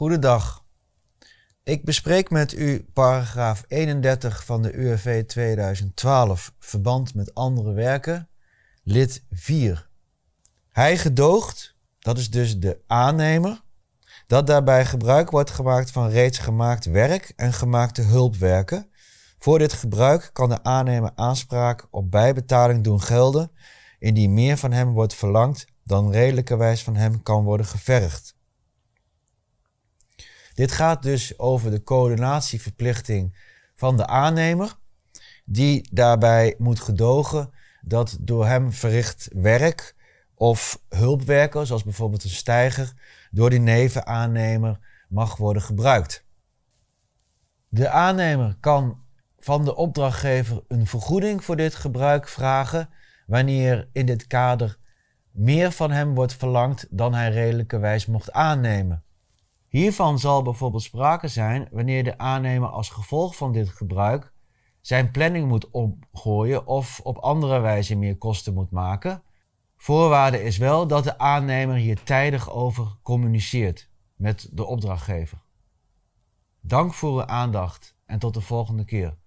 Goedendag. Ik bespreek met u paragraaf 31 van de Uv 2012, verband met andere werken, lid 4. Hij gedoogt, dat is dus de aannemer, dat daarbij gebruik wordt gemaakt van reeds gemaakt werk en gemaakte hulpwerken. Voor dit gebruik kan de aannemer aanspraak op bijbetaling doen gelden, indien meer van hem wordt verlangd dan redelijkerwijs van hem kan worden gevergd. Dit gaat dus over de coördinatieverplichting van de aannemer, die daarbij moet gedogen dat door hem verricht werk of hulpwerken, zoals bijvoorbeeld een stijger, door die nevenaannemer mag worden gebruikt. De aannemer kan van de opdrachtgever een vergoeding voor dit gebruik vragen wanneer in dit kader meer van hem wordt verlangd dan hij redelijkerwijs mocht aannemen. Hiervan zal bijvoorbeeld sprake zijn wanneer de aannemer als gevolg van dit gebruik zijn planning moet omgooien of op andere wijze meer kosten moet maken. Voorwaarde is wel dat de aannemer hier tijdig over communiceert met de opdrachtgever. Dank voor uw aandacht en tot de volgende keer.